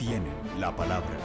tienen la palabra.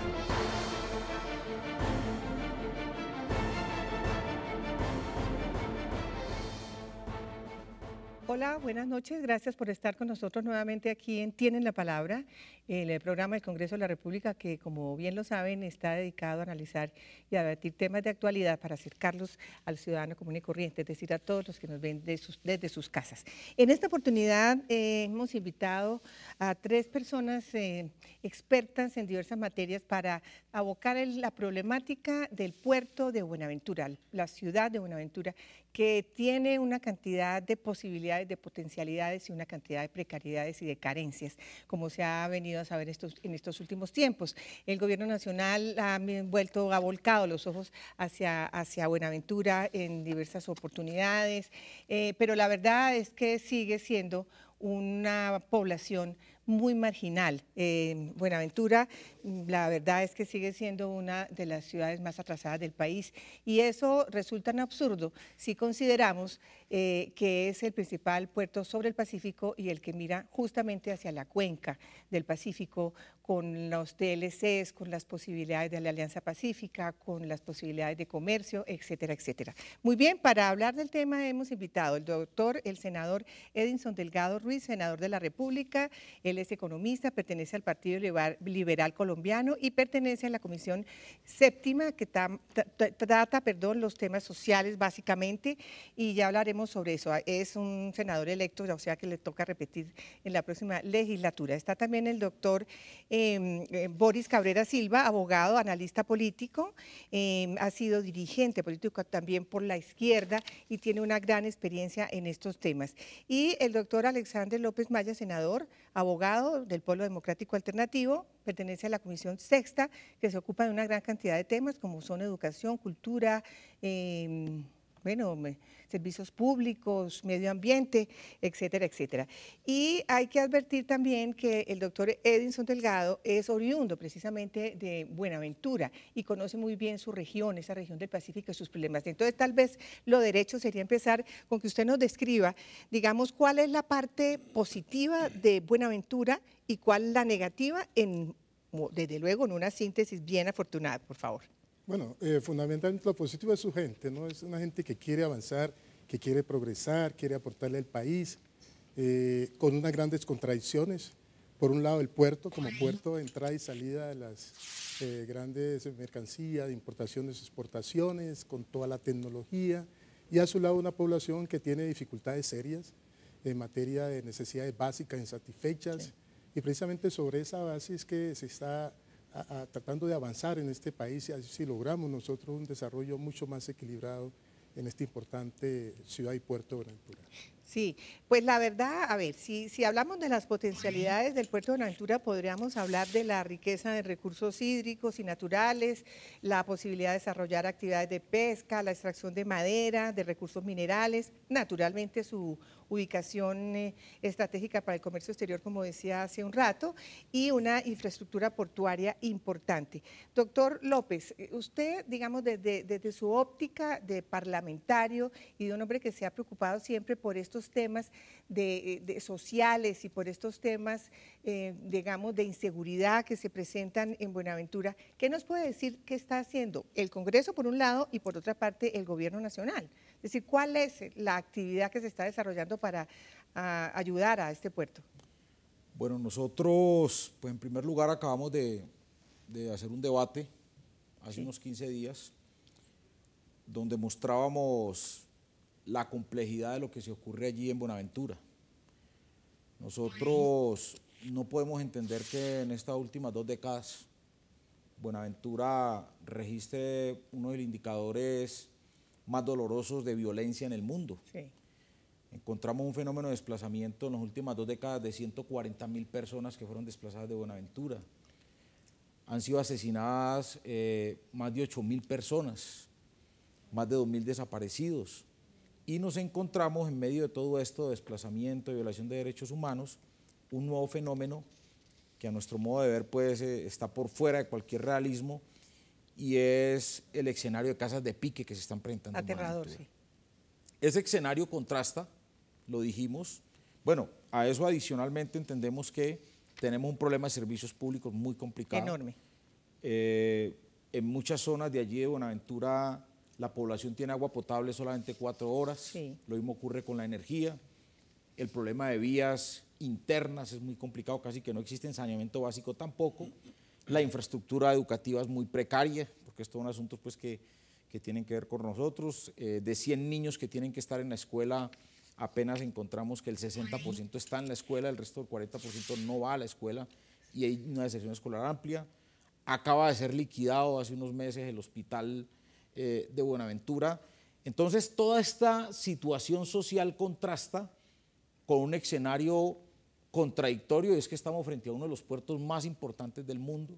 Hola, buenas noches. Gracias por estar con nosotros nuevamente aquí en Tienen la Palabra, el programa del Congreso de la República que, como bien lo saben, está dedicado a analizar y a debatir temas de actualidad para acercarlos al ciudadano común y corriente, es decir, a todos los que nos ven desde sus casas. En esta oportunidad eh, hemos invitado a tres personas eh, expertas en diversas materias para abocar la problemática del puerto de Buenaventura, la ciudad de Buenaventura que tiene una cantidad de posibilidades, de potencialidades y una cantidad de precariedades y de carencias, como se ha venido a saber en estos últimos tiempos. El gobierno nacional ha vuelto, ha volcado los ojos hacia, hacia Buenaventura en diversas oportunidades, eh, pero la verdad es que sigue siendo una población muy marginal. Eh, Buenaventura, mm, la verdad es que sigue siendo una de las ciudades más atrasadas del país y eso resulta en absurdo si consideramos eh, que es el principal puerto sobre el Pacífico y el que mira justamente hacia la cuenca del Pacífico, con los TLCs, con las posibilidades de la Alianza Pacífica, con las posibilidades de comercio, etcétera, etcétera. Muy bien, para hablar del tema hemos invitado al doctor, el senador Edinson Delgado Ruiz, senador de la República. Él es economista, pertenece al Partido Liberal Colombiano y pertenece a la Comisión Séptima, que trata perdón, los temas sociales básicamente, y ya hablaremos sobre eso. Ah, es un senador electo, o sea que le toca repetir en la próxima legislatura. Está también el doctor em, eh, Boris Cabrera Silva, abogado, analista político, em, ha sido dirigente político también por la izquierda y tiene una gran experiencia en estos temas. Y el doctor Alexander López Maya, senador, abogado del Pueblo Democrático Alternativo, pertenece a la Comisión Sexta, que se ocupa de una gran cantidad de temas como son educación, cultura, em, bueno, servicios públicos, medio ambiente, etcétera, etcétera. Y hay que advertir también que el doctor Edinson Delgado es oriundo precisamente de Buenaventura y conoce muy bien su región, esa región del Pacífico y sus problemas. Entonces, tal vez lo derecho sería empezar con que usted nos describa, digamos, cuál es la parte positiva de Buenaventura y cuál la negativa en desde luego en una síntesis bien afortunada, por favor. Bueno, eh, fundamentalmente lo positivo es su gente, ¿no? Es una gente que quiere avanzar, que quiere progresar, quiere aportarle al país, eh, con unas grandes contradicciones. Por un lado, el puerto, como puerto de entrada y salida de las eh, grandes mercancías, de importaciones, exportaciones, con toda la tecnología. Y a su lado, una población que tiene dificultades serias en materia de necesidades básicas insatisfechas. Y precisamente sobre esa base es que se está tratando de avanzar en este país y así logramos nosotros un desarrollo mucho más equilibrado en esta importante ciudad y puerto de Buenaventura. Sí, pues la verdad, a ver, si, si hablamos de las potencialidades del puerto de Buenaventura, podríamos hablar de la riqueza de recursos hídricos y naturales, la posibilidad de desarrollar actividades de pesca, la extracción de madera, de recursos minerales, naturalmente su ubicación eh, estratégica para el comercio exterior, como decía hace un rato, y una infraestructura portuaria importante. Doctor López, eh, usted, digamos, desde, su óptica de parlamentario y de un hombre que se ha preocupado siempre por estos temas de, eh, sociales y por estos temas, digamos, de inseguridad que se presentan en Buenaventura, ¿qué nos puede decir qué está haciendo el Congreso por un lado y por otra parte el Gobierno Nacional? Es decir, ¿cuál es la actividad que se está desarrollando para ah, ayudar a este puerto? Bueno, nosotros, pues en primer lugar, acabamos de, hacer un debate hace unos 15 días, donde mostrábamos la complejidad de lo que se ocurre allí en Buenaventura. Nosotros no podemos entender que en estas últimas dos décadas Buenaventura registre uno de los indicadores más dolorosos de violencia en el mundo. Encontramos un fenómeno de desplazamiento en las últimas dos décadas de 140 mil personas que fueron desplazadas de Buenaventura. Han sido asesinadas eh, más de 8 mil personas, más de 2 mil desaparecidos. Y nos encontramos en medio de todo esto, de desplazamiento, y violación de derechos humanos, un nuevo fenómeno que a nuestro modo de ver pues, está por fuera de cualquier realismo y es el escenario de casas de pique que se están presentando. Aterrador, sí. Ese escenario contrasta, lo dijimos. Bueno, a eso adicionalmente entendemos que tenemos un problema de servicios públicos muy complicado. Enorme. Eh, en muchas zonas de allí de Buenaventura la población tiene agua potable solamente cuatro horas. Sí. Lo mismo ocurre con la energía. El problema de vías internas es muy complicado, casi que no existe saneamiento básico tampoco. La infraestructura educativa es muy precaria, porque esto es un asunto pues, que, que tienen que ver con nosotros. Eh, de 100 niños que tienen que estar en la escuela, apenas encontramos que el 60% está en la escuela, el resto del 40% no va a la escuela y hay una deserción escolar amplia. Acaba de ser liquidado hace unos meses el hospital eh, de Buenaventura. Entonces, toda esta situación social contrasta con un escenario contradictorio es que estamos frente a uno de los puertos más importantes del mundo.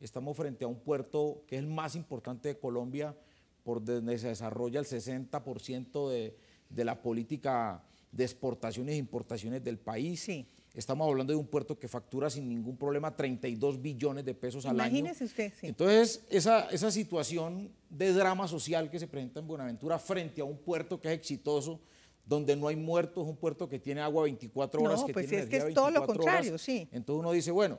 Estamos frente a un puerto que es el más importante de Colombia, por donde se desarrolla el 60% de, de, la política de exportaciones e importaciones del país. Estamos hablando de un puerto que factura sin ningún problema 32 billones de pesos al año. Imagínese usted, Entonces, esa, esa situación de drama social que se presenta en Buenaventura frente a un puerto que es exitoso, donde no hay muertos, un puerto que tiene agua 24 horas, no, pues es que es todo lo contrario, Sí. Entonces uno dice, bueno,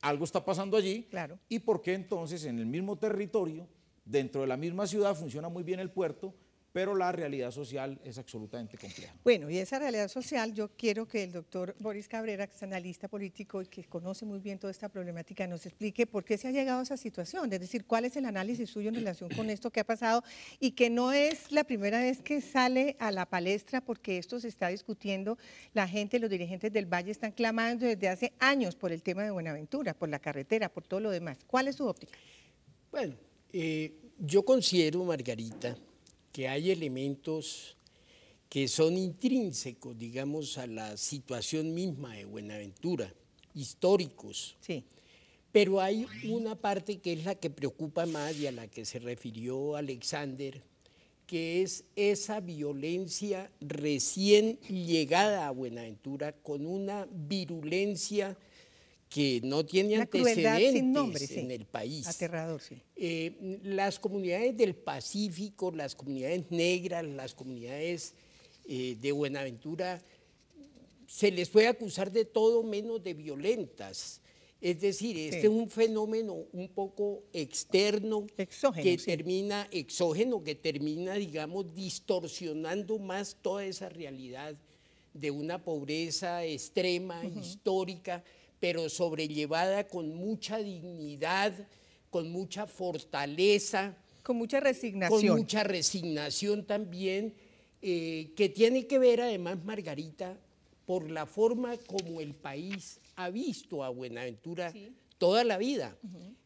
algo está pasando allí. Claro. ¿Y por qué entonces en el mismo territorio, dentro de la misma ciudad, funciona muy bien el puerto, pero la realidad social es absolutamente compleja. Bueno, y esa realidad social yo quiero que el doctor Boris Cabrera, que es analista político y que conoce muy bien toda esta problemática, nos explique por qué se ha llegado a esa situación, es decir, cuál es el análisis suyo en relación con esto que ha pasado y que no es la primera vez que sale a la palestra porque esto se está discutiendo, la gente, los dirigentes del Valle están clamando desde hace años por el tema de Buenaventura, por la carretera, por todo lo demás. ¿Cuál es su óptica? Bueno, eh, yo considero, Margarita, que hay elementos que son intrínsecos, digamos, a la situación misma de Buenaventura, históricos. Sí. Pero hay una parte que es la que preocupa más y a la que se refirió Alexander, que es esa violencia recién llegada a Buenaventura con una virulencia que no tiene antecedentes en el país. Aterrador, sí. Eh, las comunidades del Pacífico, las comunidades negras, las comunidades eh, de Buenaventura, se les puede acusar de todo menos de violentas. Es decir, este es un fenómeno un poco externo exógeno, que termina exógeno, que termina, digamos, distorsionando más toda esa realidad de una pobreza extrema, histórica, pero sobrellevada con mucha dignidad, con mucha fortaleza. Con mucha resignación. Con mucha resignación también, eh, que tiene que ver además, Margarita, por la forma como el país ha visto a Buenaventura toda la vida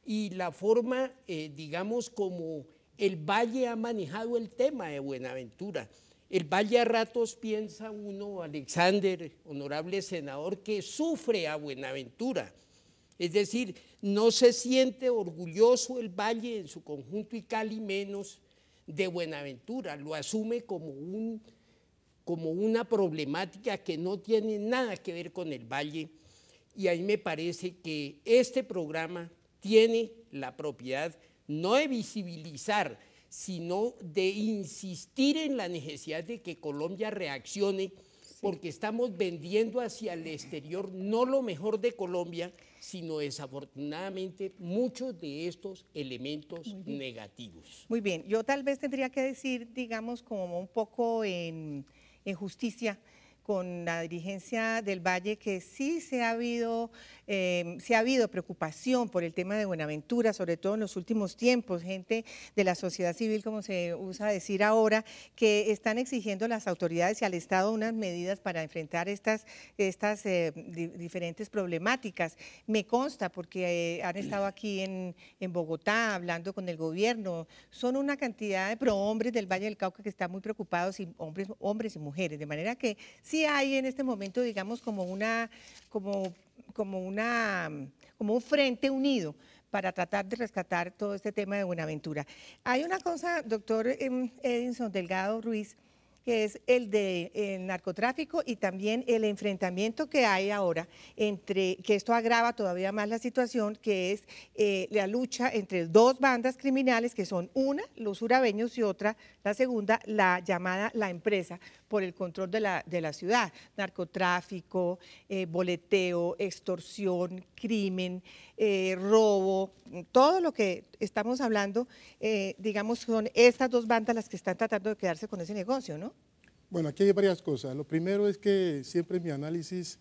y la forma, eh, digamos, como el Valle ha manejado el tema de Buenaventura. El Valle a ratos piensa uno, Alexander, honorable senador, que sufre a Buenaventura. Es decir, no se siente orgulloso el Valle en su conjunto y Cali menos de Buenaventura. Lo asume como, como una problemática que no tiene nada que ver con el Valle. Y ahí me parece que este programa tiene la propiedad no de visibilizar, sino de insistir en la necesidad de que Colombia reaccione, porque estamos vendiendo hacia el exterior no lo mejor de Colombia, sino desafortunadamente muchos de estos elementos negativos. Muy bien, yo tal vez tendría que decir, digamos, como un poco en justicia, con la dirigencia del Valle que sí se ha habido, eh, se ha habido preocupación por el tema de Buenaventura, sobre todo en los últimos tiempos, gente de la sociedad civil, como se usa decir ahora, que están exigiendo las autoridades y al Estado unas medidas para enfrentar estas, estas eh, diferentes problemáticas. Me consta porque eh, han estado aquí en, en Bogotá hablando con el gobierno, son una cantidad de prohombres del Valle del Cauca que están muy preocupados, hombres, hombres y mujeres, de manera que sí hay en este momento, digamos, como una, como, como una, como un frente unido para tratar de rescatar todo este tema de Buenaventura. Hay una cosa, doctor em, Edinson Delgado Ruiz, que es el de narcotráfico y también el enfrentamiento que hay ahora entre, que esto agrava todavía más la situación, que es eh, la lucha entre dos bandas criminales que son una, los urabeños y otra, la segunda, la llamada la empresa por el control de la, de la ciudad, narcotráfico, eh, boleteo, extorsión, crimen, eh, robo, todo lo que estamos hablando, eh, digamos, son estas dos bandas las que están tratando de quedarse con ese negocio, ¿no? Bueno, aquí hay varias cosas. Lo primero es que siempre en mi análisis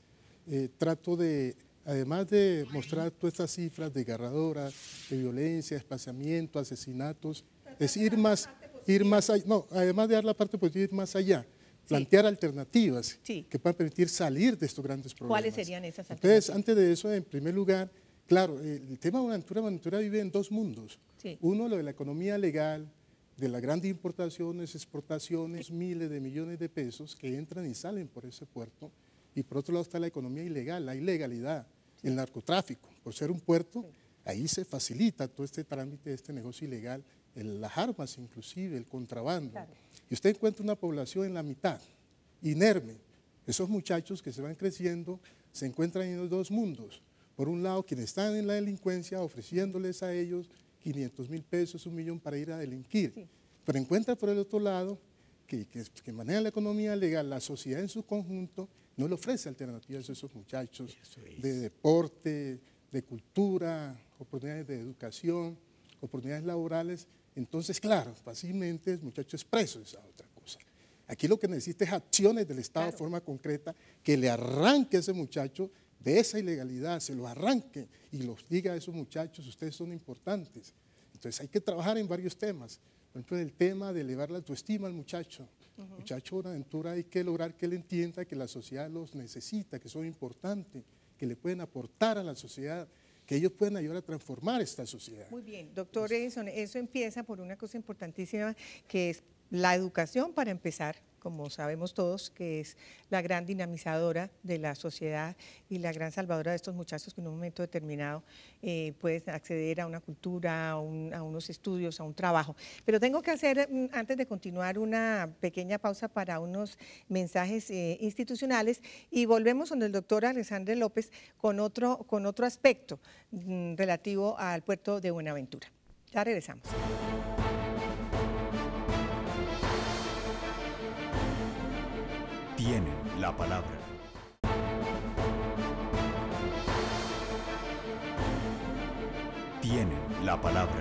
trato de además de mostrar todas estas cifras desgarradoras de violencia, espaciamiento, asesinatos, es ir más, ir más allá, no, además de dar la parte positiva, ir más allá, plantear alternativas que puedan permitir salir de estos grandes problemas. ¿Cuáles serían esas alternativas? Entonces, antes de eso, en primer lugar, claro, el tema de la aventura vive en dos mundos. Uno, lo de la economía legal, de las grandes importaciones, exportaciones, miles de millones de pesos que entran y salen por ese puerto. Y por otro lado está la economía ilegal, la ilegalidad, el narcotráfico. Por ser un puerto Ahí se facilita todo este trámite, este negocio ilegal, las armas inclusive, el contrabando. Y usted encuentra una población en la mitad, inerme. Esos muchachos que se van creciendo se encuentran en los dos mundos. Por un lado, quienes están en la delincuencia ofreciéndoles a ellos 500 mil pesos, un millón para ir a delinquir. Pero encuentra por el otro lado que, maneja la economía legal, la sociedad en su conjunto, no le ofrece alternativas a esos muchachos de deporte, de cultura, oportunidades de educación, oportunidades laborales, entonces, claro, fácilmente el muchacho es preso esa otra cosa. Aquí lo que necesita es acciones del Estado de forma concreta que le arranque a ese muchacho de esa ilegalidad, se lo arranque y los diga a esos muchachos, ustedes son importantes. Entonces hay que trabajar en varios temas. Por ejemplo, el tema de elevar la autoestima al muchacho. Muchacho, una aventura hay que lograr que él entienda que la sociedad los necesita, que son importantes que le pueden aportar a la sociedad, que ellos pueden ayudar a transformar esta sociedad. Muy bien, doctor Edison, eso empieza por una cosa importantísima que es la educación para empezar como sabemos todos, que es la gran dinamizadora de la sociedad y la gran salvadora de estos muchachos que en un momento determinado eh, pueden acceder a una cultura, a, unos estudios, a un trabajo. Pero tengo que hacer, mm, antes de continuar, una pequeña pausa para unos mensajes eh, institucionales y volvemos con el doctor Alexandre López con otro, con otro aspecto mm, relativo al puerto de Buenaventura. Ya regresamos. palabra. Tienen la palabra.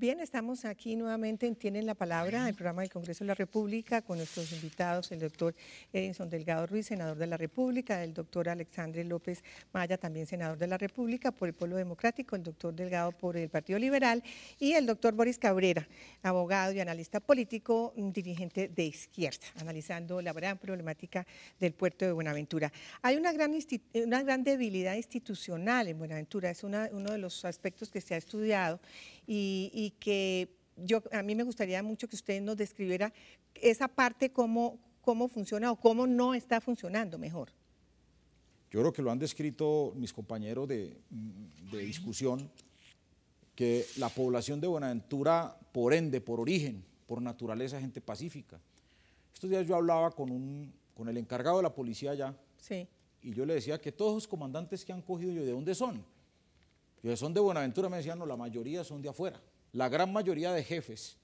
Bien, estamos aquí nuevamente en Tienen la Palabra, el programa del Congreso de la República, con nuestros invitados, el doctor Edison Delgado Ruiz, senador de la República, el doctor Alexandre López Maya, también senador de la República por el Pueblo Democrático, el doctor Delgado por el Partido Liberal y el doctor Boris Cabrera, abogado y analista político, mm, dirigente de izquierda, analizando la gran problemática del puerto de Buenaventura. Hay una gran, una gran debilidad institucional en Buenaventura, es uno de los aspectos que se ha estudiado y y que yo, a mí me gustaría mucho que usted nos describiera esa parte, cómo, cómo funciona o cómo no está funcionando mejor. Yo creo que lo han descrito mis compañeros de, discusión, que la población de Buenaventura, por ende, por origen, por naturaleza, gente pacífica. Estos días yo hablaba con, un, con el encargado de la policía allá sí. y yo le decía que todos los comandantes que han cogido yo, ¿de dónde son? Yo, son de Buenaventura, me decían, no, la mayoría son de afuera. La gran mayoría de jefes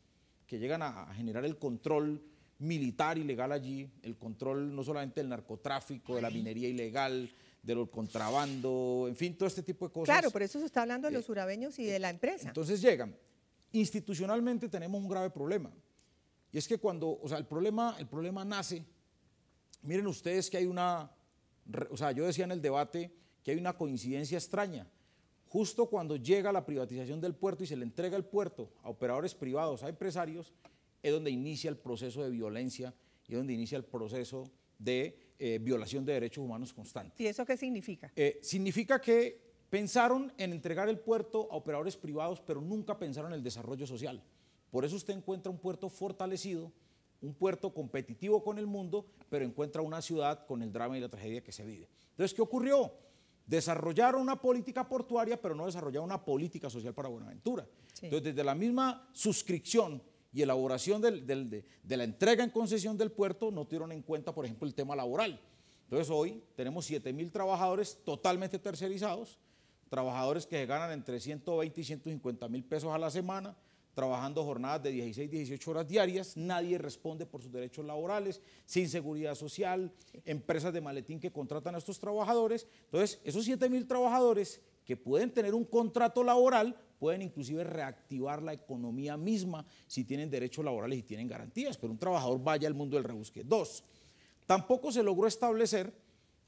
que llegan a, generar el control militar ilegal allí, el control no solamente del narcotráfico, de la minería ilegal, del contrabando, en fin, todo este tipo de cosas. Claro, por eso se está hablando de los eh, urabeños y eh, de la empresa. Entonces llegan. Institucionalmente tenemos un grave problema. Y es que cuando, o sea, el problema, el problema nace, miren ustedes que hay una, o sea, yo decía en el debate que hay una coincidencia extraña Justo cuando llega la privatización del puerto y se le entrega el puerto a operadores privados, a empresarios, es donde inicia el proceso de violencia y es donde inicia el proceso de eh, violación de derechos humanos constante. ¿Y eso qué significa? Eh, significa que pensaron en entregar el puerto a operadores privados, pero nunca pensaron en el desarrollo social. Por eso usted encuentra un puerto fortalecido, un puerto competitivo con el mundo, pero encuentra una ciudad con el drama y la tragedia que se vive. Entonces, ¿qué ocurrió? desarrollaron una política portuaria, pero no desarrollaron una política social para Buenaventura. Entonces, desde la misma suscripción y elaboración de, la entrega en concesión del puerto, no tuvieron en cuenta, por ejemplo, el tema laboral. Entonces, hoy tenemos mil trabajadores totalmente tercerizados, trabajadores que se ganan entre 120 y 150 mil pesos a la semana, trabajando jornadas de 16, 18 horas diarias, nadie responde por sus derechos laborales, sin seguridad social, empresas de maletín que contratan a estos trabajadores. Entonces, esos 7 mil trabajadores que pueden tener un contrato laboral, pueden inclusive reactivar la economía misma si tienen derechos laborales y tienen garantías, pero un trabajador vaya al mundo del rebusque. Dos, tampoco se logró establecer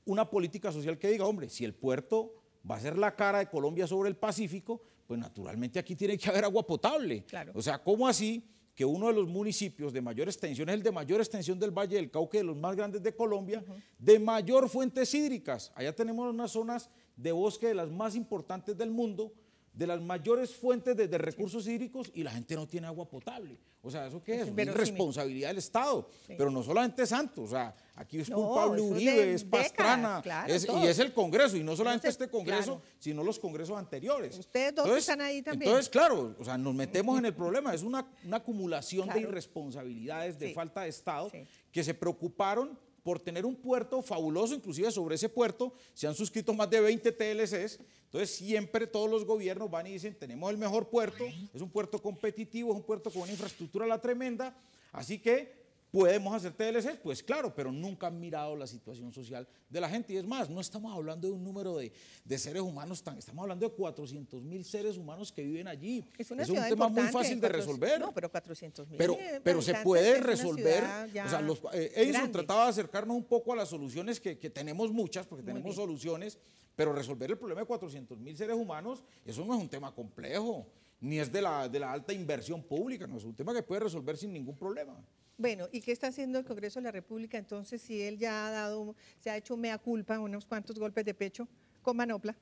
una política social que diga, hombre, si el puerto va a ser la cara de Colombia sobre el Pacífico, pues naturalmente aquí tiene que haber agua potable. O sea, ¿cómo así que uno de los municipios de mayor extensión es el de mayor extensión del Valle del Cauque, de los más grandes de Colombia, de mayor fuentes hídricas? Allá tenemos unas zonas de bosque de las más importantes del mundo, de las mayores fuentes de, recursos hídricos y la gente no tiene agua potable. O sea, ¿eso qué es? es una responsabilidad del Estado. Pero no solamente Santos, o sea, aquí es culpable Uribe, es Pastrana, y es el Congreso, y no solamente este Congreso, sino los Congresos anteriores. Ustedes dos están ahí también. Entonces, claro, o sea, nos metemos en el problema, es una, acumulación de irresponsabilidades, de falta de Estado, que se preocuparon por tener un puerto fabuloso, inclusive sobre ese puerto se han suscrito más de 20 TLCs, entonces siempre todos los gobiernos van y dicen, tenemos el mejor puerto, es un puerto competitivo, es un puerto con una infraestructura la tremenda, así que ¿Podemos hacer TLC? Pues claro, pero nunca han mirado la situación social de la gente. Y es más, no estamos hablando de un número de, seres humanos tan, estamos hablando de 400 mil seres humanos que viven allí. Es, un tema muy fácil de resolver. No, pero 400 mil. Pero, se puede resolver. O sea, eh, Edison trataba de acercarnos un poco a las soluciones que, tenemos muchas, porque tenemos soluciones, pero resolver el problema de 400 mil seres humanos, eso no es un tema complejo, ni es de la, de la alta inversión pública, no es un tema que puede resolver sin ningún problema. Bueno, ¿y qué está haciendo el Congreso de la República entonces si él ya ha dado, se ha hecho mea culpa, unos cuantos golpes de pecho con manopla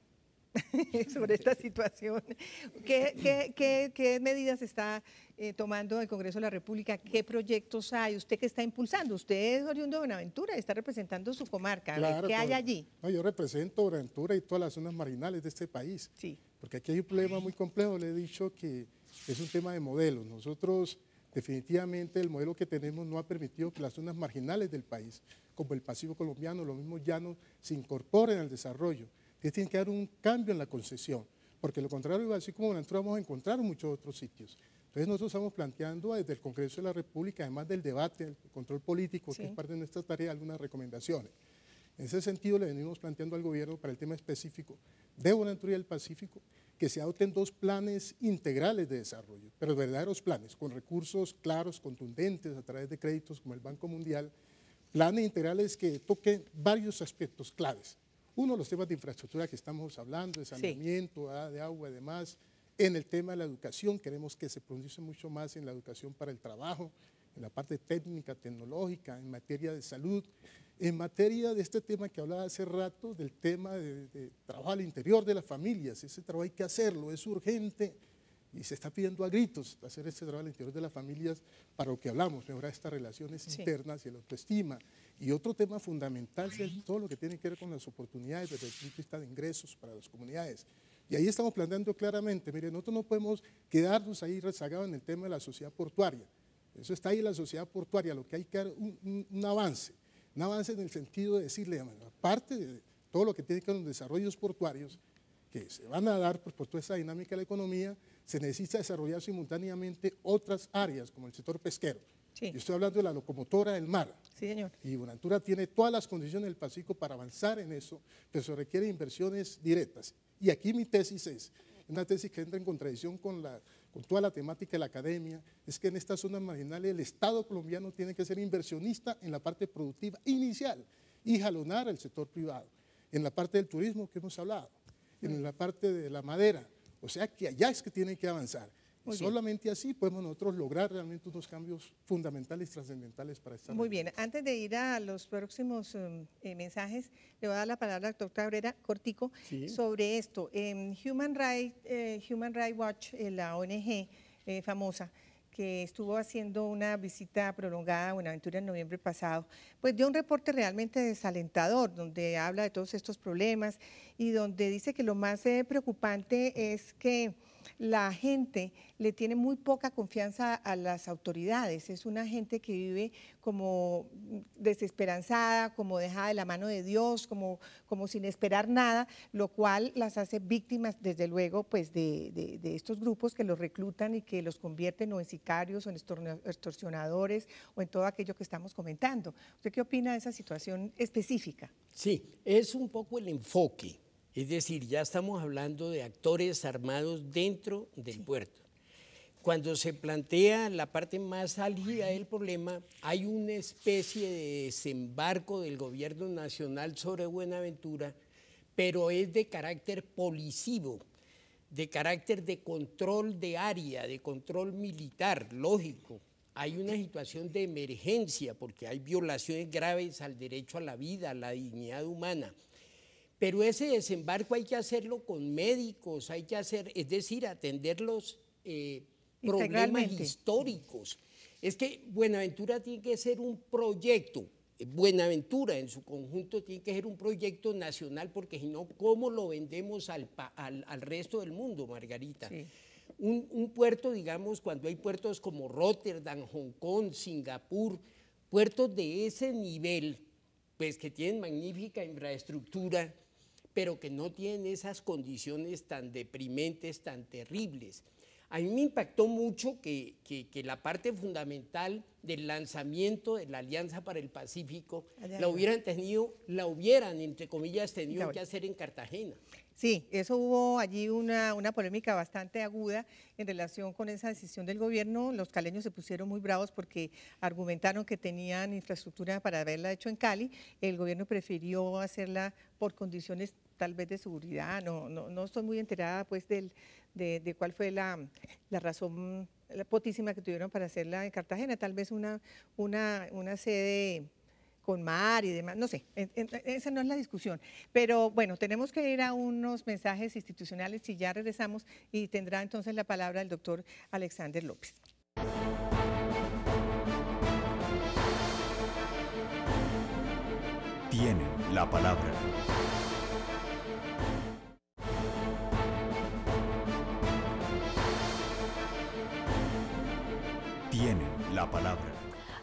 sobre esta situación? ¿Qué, medidas está eh, tomando el Congreso de la República? ¿Qué proyectos hay? ¿Usted qué está impulsando? Usted es oriundo de Buenaventura, está representando su comarca. ¿Qué hay allí? yo represento Buenaventura y todas las zonas marginales de este país. Sí. Porque aquí hay un problema muy complejo, le he dicho que es un tema de modelos. Nosotros Definitivamente el modelo que tenemos no ha permitido que las zonas marginales del país, como el pasivo colombiano, los mismos llanos, se incorporen al desarrollo. Entonces tiene que dar un cambio en la concesión, porque lo contrario, así como Buenaventura, vamos a encontrar muchos otros sitios. Entonces nosotros estamos planteando desde el Congreso de la República, además del debate, el control político, que es parte de nuestra tarea, algunas recomendaciones. En ese sentido le venimos planteando al gobierno para el tema específico de Buenaventura y el Pacífico que se adopten dos planes integrales de desarrollo, pero verdaderos planes, con recursos claros, contundentes, a través de créditos como el Banco Mundial, planes integrales que toquen varios aspectos claves. Uno, los temas de infraestructura que estamos hablando, de saneamiento, ah, de agua además En el tema de la educación, queremos que se produce mucho más en la educación para el trabajo, en la parte técnica, tecnológica, en materia de salud, en materia de este tema que hablaba hace rato, del tema de, trabajo al interior de las familias, ese trabajo hay que hacerlo, es urgente y se está pidiendo a gritos hacer ese trabajo al interior de las familias para lo que hablamos, mejorar estas relaciones internas y la autoestima. Y otro tema fundamental es todo lo que tiene que ver con las oportunidades desde el punto de vista de ingresos para las comunidades. Y ahí estamos planteando claramente, mire, nosotros no podemos quedarnos ahí rezagados en el tema de la sociedad portuaria. Eso está ahí en la sociedad portuaria, lo que hay que dar un, un, avance, un avance en el sentido de decirle, aparte de todo lo que tiene que ver con los desarrollos portuarios, que se van a dar pues, por toda esa dinámica de la economía, se necesita desarrollar simultáneamente otras áreas, como el sector pesquero. Yo estoy hablando de la locomotora del mar. Sí, señor. Y Buenaventura tiene todas las condiciones del Pacífico para avanzar en eso, pero se requieren inversiones directas. Y aquí mi tesis es, una tesis que entra en contradicción con la con toda la temática de la academia, es que en estas zonas marginales el Estado colombiano tiene que ser inversionista en la parte productiva inicial y jalonar el sector privado, en la parte del turismo que hemos hablado, en la parte de la madera, o sea que allá es que tiene que avanzar. Solamente así podemos nosotros lograr realmente unos cambios fundamentales trascendentales para esta Muy bien, antes de ir a los próximos em, eh, mensajes, le voy a dar la palabra al doctor Cabrera Cortico sobre esto. Em, Human, Rights, eh, Human Rights Watch, eh, la ONG famosa, que estuvo haciendo una visita prolongada a Buenaventura en noviembre pasado, pues dio un reporte realmente desalentador, donde habla de todos estos problemas y donde dice que lo más preocupante es que la gente le tiene muy poca confianza a las autoridades. Es una gente que vive como desesperanzada, como dejada de la mano de Dios, como, sin esperar nada, lo cual las hace víctimas, desde luego, pues de, de, de estos grupos que los reclutan y que los convierten o en sicarios o en extorsionadores o en todo aquello que estamos comentando. ¿Usted qué opina de esa situación específica? Sí, es un poco el enfoque es decir, ya estamos hablando de actores armados dentro del puerto. Cuando se plantea la parte más álgida del problema, hay una especie de desembarco del gobierno nacional sobre Buenaventura, pero es de carácter policivo, de carácter de control de área, de control militar, lógico. Hay una situación de emergencia porque hay violaciones graves al derecho a la vida, a la dignidad humana. Pero ese desembarco hay que hacerlo con médicos, hay que hacer, es decir, atender los eh, problemas históricos. Es que Buenaventura tiene que ser un proyecto, eh, Buenaventura en su conjunto tiene que ser un proyecto nacional, porque si no, ¿cómo lo vendemos al, resto del mundo, Margarita? un, puerto, digamos, cuando hay puertos como Rotterdam, Hong Kong, Singapur, puertos de ese nivel, pues que tienen magnífica infraestructura, pero que no tienen esas condiciones tan deprimentes, tan terribles. A mí me impactó mucho que, que, la parte fundamental del lanzamiento de la Alianza para el Pacífico la hubieran tenido, la hubieran, entre comillas, tenido que hacer en Cartagena. Sí, eso hubo allí una, una, polémica bastante aguda en relación con esa decisión del gobierno. Los caleños se pusieron muy bravos porque argumentaron que tenían infraestructura para haberla hecho en Cali. El gobierno prefirió hacerla por condiciones tal vez de seguridad, no, no, no estoy muy enterada pues de, cuál fue la, razón la potísima que tuvieron para hacerla en Cartagena, tal vez una, una, una sede con mar y demás, no sé, esa no es la discusión. Pero bueno, tenemos que ir a unos mensajes institucionales y ya regresamos y tendrá entonces la palabra el doctor Alexander López. Tienen la palabra. La palabra.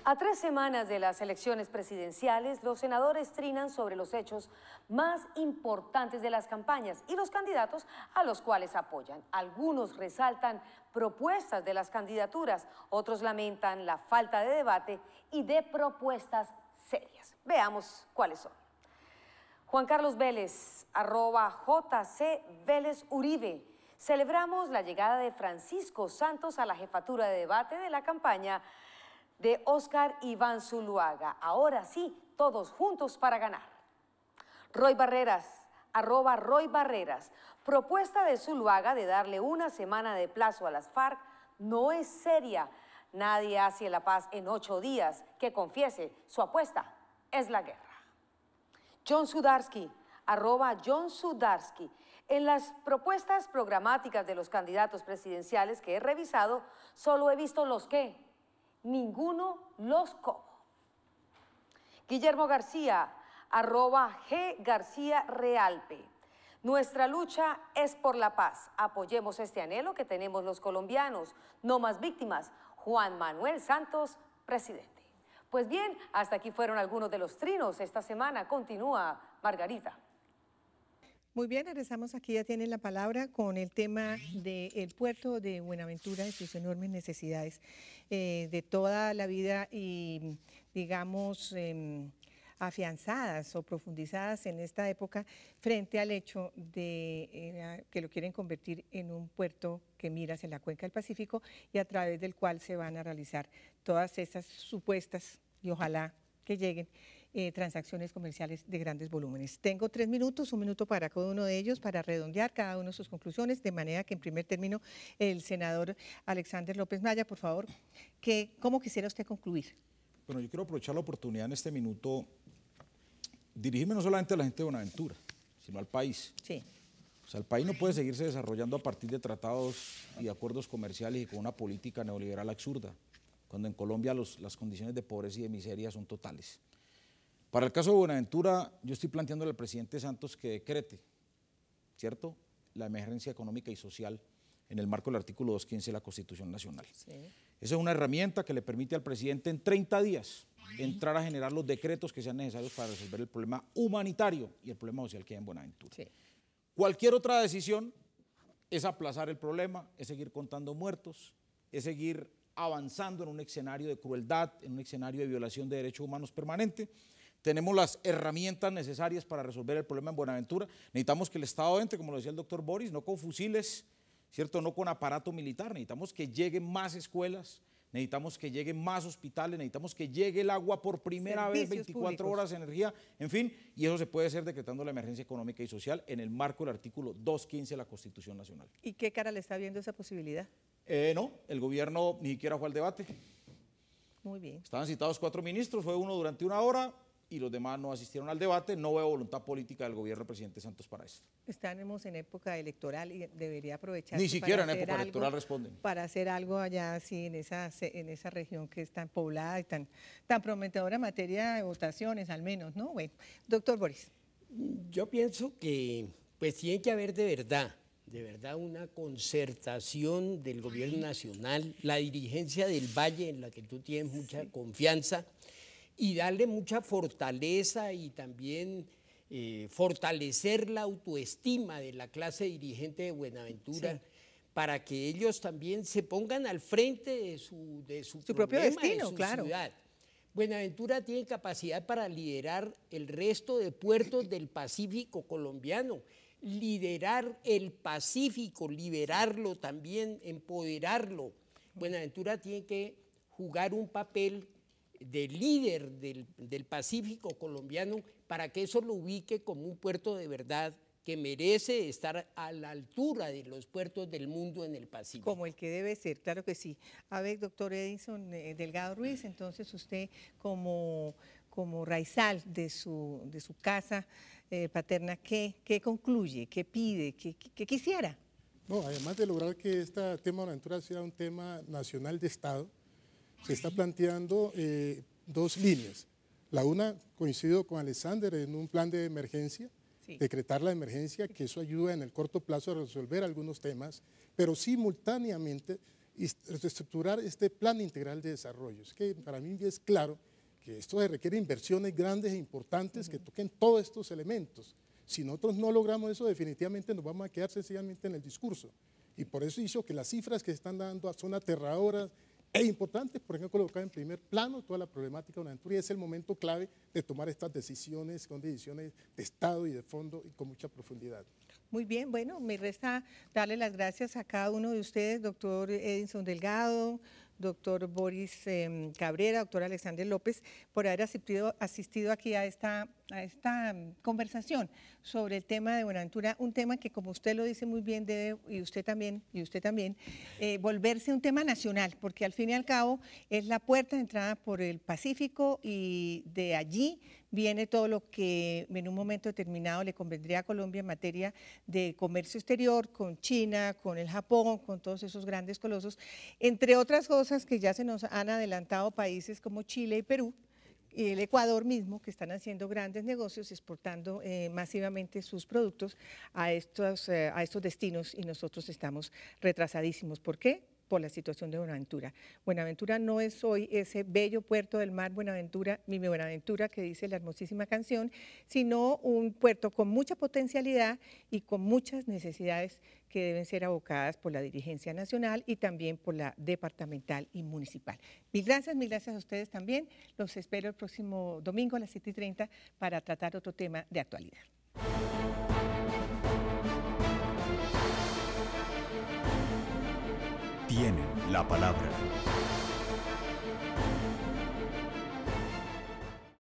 A tres semanas de las elecciones presidenciales, los senadores trinan sobre los hechos más importantes de las campañas y los candidatos a los cuales apoyan. Algunos resaltan propuestas de las candidaturas, otros lamentan la falta de debate y de propuestas serias. Veamos cuáles son. Juan Carlos Vélez, arroba JC Vélez Uribe celebramos la llegada de Francisco Santos a la jefatura de debate de la campaña de Oscar Iván Zuluaga. Ahora sí, todos juntos para ganar. Roy Barreras, arroba Roy Barreras. Propuesta de Zuluaga de darle una semana de plazo a las FARC no es seria. Nadie hace la paz en ocho días. Que confiese, su apuesta es la guerra. John Sudarsky, arroba John Sudarsky. En las propuestas programáticas de los candidatos presidenciales que he revisado, solo he visto los qué, ninguno los cómo. Guillermo García, arroba G. García Realpe. Nuestra lucha es por la paz. Apoyemos este anhelo que tenemos los colombianos. No más víctimas. Juan Manuel Santos, presidente. Pues bien, hasta aquí fueron algunos de los trinos esta semana. Continúa, Margarita. Muy bien, regresamos aquí, ya tienen la palabra con el tema del puerto de Buenaventura y sus enormes necesidades eh, de toda la vida y, digamos, em, afianzadas o profundizadas en esta época frente al hecho de eh, que lo quieren convertir en un puerto que mira hacia la cuenca del Pacífico y a través del cual se van a realizar todas esas supuestas y ojalá que lleguen eh, transacciones comerciales de grandes volúmenes. Tengo tres minutos, un minuto para cada uno de ellos, para redondear cada uno de sus conclusiones, de manera que en primer término el senador Alexander López Maya, por favor, que, ¿cómo quisiera usted concluir? Bueno, yo quiero aprovechar la oportunidad en este minuto, dirigirme no solamente a la gente de Buenaventura, sino al país. Sí. O sea, el país no puede seguirse desarrollando a partir de tratados y acuerdos comerciales y con una política neoliberal absurda, cuando en Colombia las condiciones de pobreza y de miseria son totales. Para el caso de Buenaventura, yo estoy planteando al presidente Santos que decrete, ¿cierto?, la emergencia económica y social en el marco del artículo 215 de la Constitución Nacional. Esa es una herramienta que le permite al presidente en 30 días entrar a generar los decretos que sean necesarios para resolver el problema humanitario y el problema social que hay en Buenaventura. Cualquier otra decisión es aplazar el problema, es seguir contando muertos, es seguir avanzando en un escenario de crueldad, en un escenario de violación de derechos humanos permanente tenemos las herramientas necesarias para resolver el problema en Buenaventura. Necesitamos que el Estado entre, como lo decía el doctor Boris, no con fusiles, ¿cierto? No con aparato militar. Necesitamos que lleguen más escuelas, necesitamos que lleguen más hospitales, necesitamos que llegue el agua por primera vez, 24 horas de energía, en fin. Y eso se puede hacer decretando la emergencia económica y social en el marco del artículo 215 de la Constitución Nacional. ¿Y qué cara le está viendo esa posibilidad? Eh, no, el gobierno ni siquiera fue al debate. Muy bien. Estaban citados cuatro ministros, fue uno durante una hora, y los demás no asistieron al debate. No veo voluntad política del gobierno del presidente Santos para esto. Estamos en época electoral y debería aprovechar. Ni siquiera en época electoral responden. Para hacer algo allá así en esa, en esa región que es tan poblada y tan, tan prometedora en materia de votaciones, al menos, ¿no? Bueno, doctor Boris. Yo pienso que pues tiene que haber de verdad de verdad una concertación del gobierno nacional, la dirigencia del Valle en la que tú tienes mucha confianza, y darle mucha fortaleza y también eh, fortalecer la autoestima de la clase dirigente de Buenaventura. para que ellos también se pongan al frente de su, de problema, propio destino, claro. ciudad. Buenaventura tiene capacidad para liderar el resto de puertos del Pacífico colombiano, liderar el Pacífico, liberarlo también, empoderarlo. Buenaventura tiene que jugar un papel del líder del, del, Pacífico colombiano para que eso lo ubique como un puerto de verdad que merece estar a la altura de los puertos del mundo en el Pacífico. Como el que debe ser, claro que sí. A ver, doctor Edison eh, Delgado Ruiz, entonces usted como, como raizal de su, de su casa eh, paterna, ¿qué, ¿qué, concluye, qué pide, qué, quisiera? No, además de lograr que este tema de la aventura sea un tema nacional de Estado, se está planteando eh, dos líneas. La una, coincido con Alexander, en un plan de emergencia, decretar la emergencia, que eso ayuda en el corto plazo a resolver algunos temas, pero simultáneamente reestructurar este plan integral de desarrollo. Es que para mí es claro que esto requiere inversiones grandes e importantes que toquen todos estos elementos. Si nosotros no logramos eso, definitivamente nos vamos a quedar sencillamente en el discurso. Y por eso hizo que las cifras que se están dando son aterradoras, es importante por ejemplo, colocar en primer plano toda la problemática de una y es el momento clave de tomar estas decisiones con decisiones de Estado y de fondo y con mucha profundidad. Muy bien, bueno, me resta darle las gracias a cada uno de ustedes, doctor Edison Delgado, doctor Boris em, Cabrera, doctor Alexander López, por haber asistido, asistido aquí a esta, a esta em, conversación sobre el tema de Buenaventura, un tema que como usted lo dice muy bien, debe, y usted también, y usted también, eh, volverse un tema nacional, porque al fin y al cabo es la puerta de entrada por el Pacífico y de allí viene todo lo que en un momento determinado le convendría a Colombia en materia de comercio exterior con China, con el Japón, con todos esos grandes colosos, entre otras cosas que ya se nos han adelantado países como Chile y Perú, y el Ecuador mismo, que están haciendo grandes negocios, exportando eh, masivamente sus productos a estos, eh, a estos destinos y nosotros estamos retrasadísimos. ¿Por qué? por la situación de Buenaventura. Buenaventura no es hoy ese bello puerto del mar Buenaventura, mi Buenaventura, que dice la hermosísima canción, sino un puerto con mucha potencialidad y con muchas necesidades que deben ser abocadas por la dirigencia nacional y también por la departamental y municipal. Mil gracias, mil gracias a ustedes también. Los espero el próximo domingo a las 7 y 30 para tratar otro tema de actualidad. tienen la palabra.